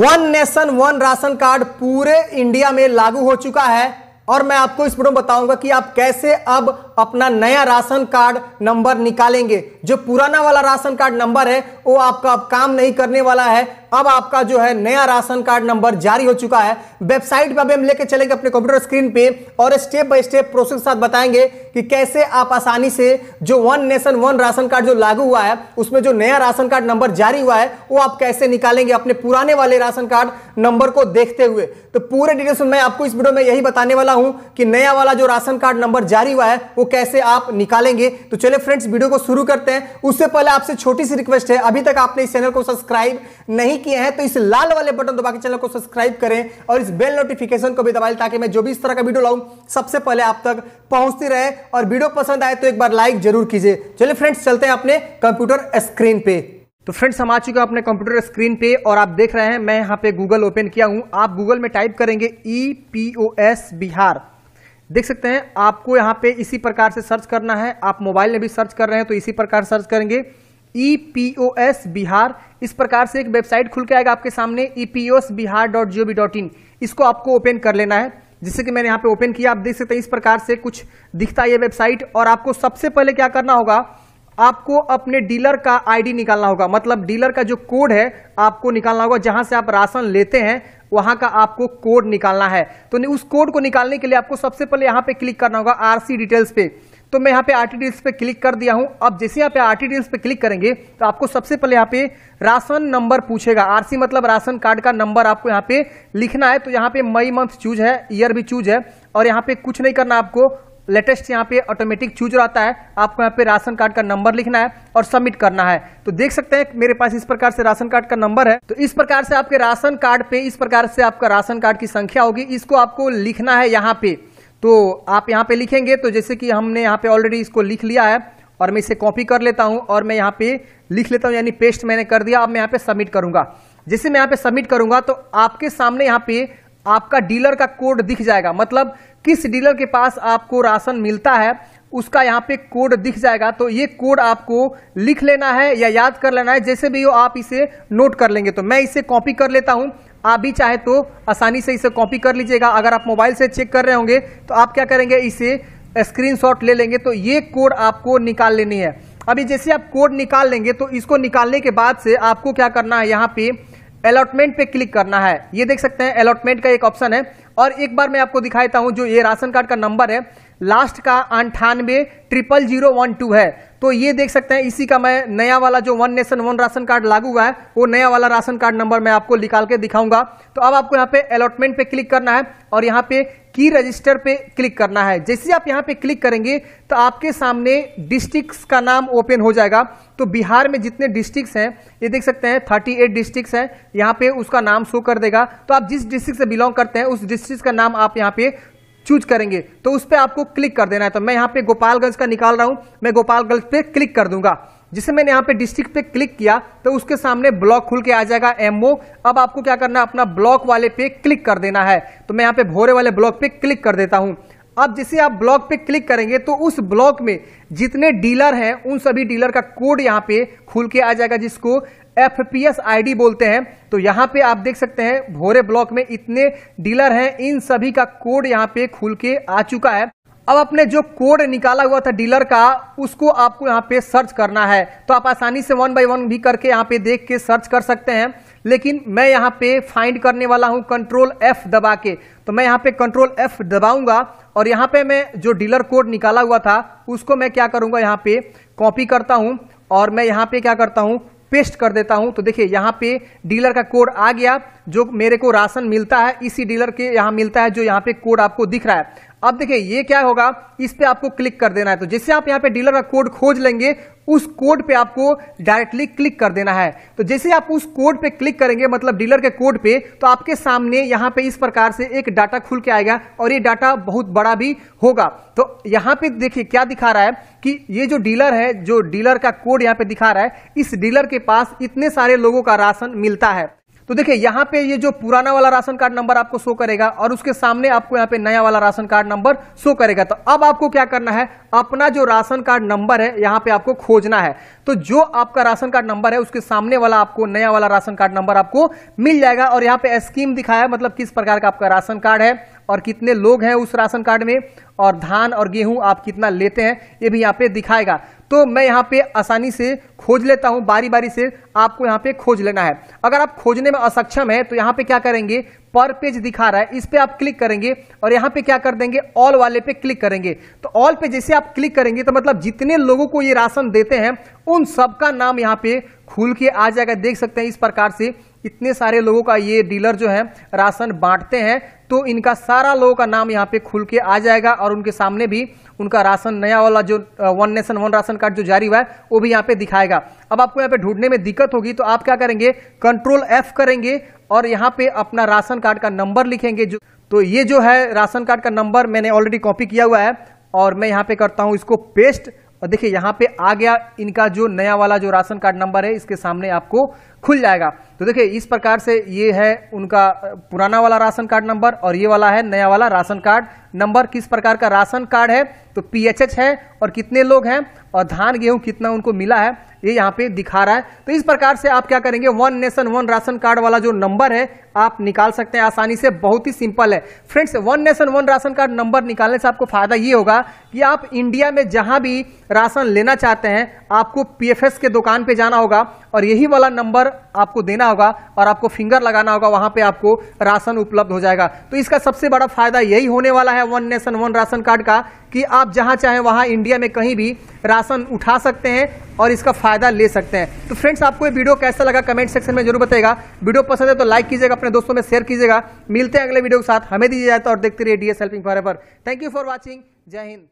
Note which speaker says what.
Speaker 1: one nation one ration card पूरे India में लागू हो चुका है और मैं आपको इस वीडियो में बताऊंगा कि आप कैसे अब अपना नया राशन कार्ड नंबर निकालेंगे जो पुराना वाला राशन कार्ड नंबर है वो आपका अब काम नहीं करने वाला है अब आपका जो है नया राशन कार्ड नंबर जारी हो चुका है वेबसाइट पर हम लेके चलेंगे अपने कंप्यूटर स्क्रीन पे और स्टेप बाय स्टेप प्रोसेस के साथ बताएंगे कि कैसे आप आसानी से जो one nation one ration card जो लागू हुआ है उसमें जो नया राशन कार्ड नंबर जारी हुआ है वो आप कैसे निकालेंगे अपने पुराने वाले राशन कार्ड नंबर को देखते हुए तो पूरे डिटेल्स में आपको इस वीडियो में यही बताने वाला हूं कि नया वाला जो राशन कार्ड नंबर जारी हुआ है वो वो कैसे आप निकालेंगे तो चलिए फ्रेंड्स वीडियो को शुरू करते हैं उससे पहले आपसे छोटी सी रिक्वेस्ट है अभी तक आपने इस चैनल को सब्सक्राइब नहीं किए हैं तो इस लाल वाले बटन दबा के चैनल को सब्सक्राइब करें और इस बेल नोटिफिकेशन को भी दबाएं ताकि मैं जो भी इस तरह का वीडियो लाऊं सबसे पहले आप तक पहुंचती रहे और वीडियो पसंद आए तो एक बार लाइक जरूर कीजिए चलिए फ्रेंड्स चलते हैं अपने कंप्यूटर स्क्रीन पे तो फ्रेंड्स हम आ चुके हैं अपने कंप्यूटर स्क्रीन पे और आप देख रहे हैं मैं यहाँ पे गूगल ओपन किया हूँ आप गूगल में टाइप करेंगे E P O S Bihar देख सकते हैं आपको यहाँ पे इसी प्रकार से सर्च करना है आप मोबाइल में भी सर्च कर रहे हैं तो इसी प्रकार सर्च करेंगे E P O S Bihar इस प्रकार से एक वेबसाइट खुल के आएगा आपके सामने E P O S Bihar dot G O V dot in इसको आपको ओपन कर लेना है जिससे कि मैंने यहाँ पे ओपन किया आप देख सकते हैं इस प्रकार से कुछ दिखता है ये वेबसाइट और आपको सबसे पहले क्या करना होगा आपको अपने डीलर का आईडी निकालना होगा मतलब डीलर का जो कोड है आपको निकालना होगा जहां से आप राशन लेते हैं वहां का आपको कोड निकालना है तो उस कोड को निकालने के लिए आपको सबसे पहले यहाँ पे क्लिक करना होगा आरसी डिटेल्स पे तो मैं यहाँ पे आरटी डील्स पे क्लिक कर दिया हूँ अब जैसे यहाँ पे आरटी डील्स पे क्लिक करेंगे तो आपको सबसे पहले यहाँ पे राशन नंबर पूछेगा आरसी मतलब राशन कार्ड का नंबर आपको यहाँ पे लिखना है तो यहाँ पे मई मंथ चूज है ईयर भी चूज है और यहाँ पे कुछ नहीं करना आपको लेटेस्ट यहाँ पे ऑटोमेटिक चूज रहता है आपको यहाँ पे राशन कार्ड का नंबर लिखना है और सबमिट करना है तो देख सकते हैं मेरे पास इस प्रकार से राशन कार्ड का नंबर है तो इस प्रकार से आपके राशन कार्ड पे इस प्रकार से आपका राशन कार्ड की संख्या होगी इसको आपको लिखना है यहाँ पे तो आप यहाँ पे लिखेंगे तो जैसे कि हमने यहाँ पे ऑलरेडी इसको लिख लिया है और मैं इसे कॉपी कर लेता हूँ और मैं यहाँ पे लिख लेता हूँ यानी पेस्ट मैंने कर दिया अब मैं यहाँ पे सबमिट करूंगा जैसे मैं यहाँ पे सबमिट करूंगा तो आपके सामने यहाँ पे आपका डीलर का कोड दिख जाएगा मतलब किस डीलर के पास आपको राशन मिलता है उसका यहाँ पे कोड दिख जाएगा तो ये कोड आपको लिख लेना है या याद कर लेना है जैसे भी हो आप इसे नोट कर लेंगे तो मैं इसे कॉपी कर लेता हूँ आप भी चाहे तो आसानी से इसे कॉपी कर लीजिएगा अगर आप मोबाइल से चेक कर रहे होंगे तो आप क्या करेंगे इसे स्क्रीनशॉट ले लेंगे तो ये कोड आपको निकाल लेनी है अभी जैसे आप कोड निकाल लेंगे तो इसको निकालने के बाद से आपको क्या करना है यहाँ पे अलॉटमेंट पे क्लिक करना है ये देख सकते हैं अलॉटमेंट का एक ऑप्शन है और एक बार मैं आपको दिखाता हूं जो ये राशन कार्ड का नंबर है लास्ट का अंठानवे ट्रिपल जीरो वन टू है तो ये देख सकते हैं इसी का मैं नया वाला जो one nation one ration card लागू हुआ है वो नया वाला राशन कार्ड नंबर मैं आपको निकाल के दिखाऊंगा तो अब आपको यहाँ पे अलॉटमेंट पे क्लिक करना है और यहाँ पे की रजिस्टर पे क्लिक करना है जैसे आप यहाँ पे क्लिक करेंगे तो आपके सामने डिस्ट्रिक्ट का नाम ओपन हो जाएगा तो बिहार में जितने डिस्ट्रिक्ट हैं ये देख सकते हैं थर्टी एट डिस्ट्रिक्ट हैं यहाँ पे उसका नाम शो कर देगा तो आप जिस डिस्ट्रिक्ट से बिलोंग करते हैं उस डिस्ट्रिक्ट का नाम आप यहाँ पे चूज करेंगे तो उस पर आपको क्लिक कर देना है तो मैं यहाँ पे गोपालगंज का निकाल रहा हूँ मैं गोपालगंज पे क्लिक कर दूंगा जिसे मैंने यहाँ पे डिस्ट्रिक्ट पे क्लिक किया तो उसके सामने ब्लॉक खुल के आ जाएगा एमओ अब आपको क्या करना है अपना ब्लॉक वाले पे क्लिक कर देना है तो मैं यहाँ पे भोरे वाले ब्लॉक पे क्लिक कर देता हूँ अब जैसे आप ब्लॉक पे क्लिक करेंगे तो उस ब्लॉक में जितने डीलर हैं उन सभी डीलर का कोड यहाँ पे खुल के आ जाएगा जिसको F P S I D बोलते हैं तो यहाँ पे आप देख सकते हैं भोरे ब्लॉक में इतने डीलर हैं इन सभी का कोड यहाँ पे खुल के आ चुका है अब अपने जो कोड निकाला हुआ था डीलर का उसको आपको यहाँ पे सर्च करना है तो आप आसानी से वन बाई वन भी करके यहाँ पे देख के सर्च कर सकते हैं लेकिन मैं यहाँ पे फाइंड करने वाला हूँ कंट्रोल एफ दबा के तो मैं यहाँ पे कंट्रोल एफ दबाऊंगा और यहाँ पे मैं जो डीलर कोड निकाला हुआ था उसको मैं क्या करूँगा यहाँ पे कॉपी करता हूँ और मैं यहाँ पे क्या करता हूँ पेस्ट कर देता हूं तो देखिए यहाँ पे डीलर का कोड आ गया जो मेरे को राशन मिलता है इसी डीलर के यहाँ मिलता है जो यहाँ पे कोड आपको दिख रहा है अब देखिए ये क्या होगा इस पर आपको क्लिक कर देना है तो जैसे आप यहाँ पे डीलर का कोड खोज लेंगे उस कोड पे आपको डायरेक्टली क्लिक कर देना है तो जैसे आप उस कोड पे क्लिक करेंगे मतलब डीलर के कोड पे तो आपके सामने यहाँ पे इस प्रकार से एक डाटा खुल के आएगा और ये डाटा बहुत बड़ा भी होगा तो यहाँ पे देखिए क्या दिखा रहा है कि ये जो डीलर है जो डीलर का कोड यहाँ पे दिखा रहा है इस डीलर के पास इतने सारे लोगों का राशन मिलता है तो देखिए यहाँ पे ये जो पुराना वाला राशन कार्ड नंबर आपको शो करेगा और उसके सामने आपको यहाँ पे नया वाला राशन कार्ड नंबर शो करेगा तो अब आपको क्या करना है अपना जो राशन कार्ड नंबर है यहाँ पे आपको खोजना है तो जो आपका राशन कार्ड नंबर है उसके सामने वाला आपको नया वाला राशन कार्ड नंबर आपको मिल जाएगा और यहाँ पे स्कीम दिखाया मतलब किस प्रकार का आपका राशन कार्ड है और कितने लोग हैं उस राशन कार्ड में और धान और गेहूं आप कितना लेते हैं ये भी यहाँ पे दिखाएगा तो मैं यहाँ पे आसानी से खोज लेता हूँ बारी बारी से आपको यहाँ पे खोज लेना है अगर आप खोजने में असक्षम है तो यहाँ पे क्या करेंगे पर पेज दिखा रहा है इस पर आप क्लिक करेंगे और यहाँ पे क्या कर देंगे ऑल वाले पे क्लिक करेंगे तो ऑल पे जैसे आप क्लिक करेंगे तो मतलब जितने लोगों को ये राशन देते हैं उन सबका नाम यहाँ पे खुल के आ जाएगा देख सकते हैं इस प्रकार से इतने सारे लोगों का ये डीलर जो है राशन बांटते हैं तो इनका सारा लोगों का नाम यहाँ पे खुल के आ जाएगा और उनके सामने भी उनका राशन नया वाला जो one nation one ration card जो जारी हुआ है वो भी यहाँ पे दिखाएगा अब आपको यहाँ पे ढूंढने में दिक्कत होगी तो आप क्या करेंगे कंट्रोल एफ करेंगे और यहाँ पे अपना राशन कार्ड का नंबर लिखेंगे जो तो ये जो है राशन कार्ड का नंबर मैंने ऑलरेडी कॉपी किया हुआ है और मैं यहाँ पे करता हूँ इसको पेस्ट और देखिए यहाँ पे आ गया इनका जो नया वाला जो राशन कार्ड नंबर है इसके सामने आपको खुल जाएगा तो देखिए इस प्रकार से ये है उनका पुराना वाला राशन कार्ड नंबर और ये वाला है नया वाला राशन कार्ड नंबर किस प्रकार का राशन कार्ड है तो पीएचएच है और कितने लोग हैं और धान गेहूं कितना उनको मिला है ये यहाँ पे दिखा रहा है तो इस प्रकार से आप क्या करेंगे one nation one ration card वाला जो नंबर है आप निकाल सकते हैं आसानी से बहुत ही सिंपल है friends one nation one ration card number निकालने से आपको फायदा ये होगा कि आप इंडिया में जहां भी राशन लेना चाहते हैं आपको पीएफएस के दुकान पे जाना होगा और यही वाला नंबर आपको देना होगा और आपको फिंगर लगाना होगा वहां पे आपको राशन उपलब्ध हो जाएगा तो इसका सबसे बड़ा फायदा यही होने वाला है one nation one ration card का कि आप जहां चाहे वहां इंडिया में कहीं भी राशन उठा सकते हैं और इसका फ़ायदा ले सकते हैं तो फ्रेंड्स आपको ये वीडियो कैसा लगा कमेंट सेक्शन में जरूर बताएगा वीडियो पसंद है तो लाइक कीजिएगा अपने दोस्तों में शेयर कीजिएगा मिलते हैं अगले वीडियो के साथ हमें दीजिए जाए तो और देखते रहिए D S helping forever thank you for watching जय हिंद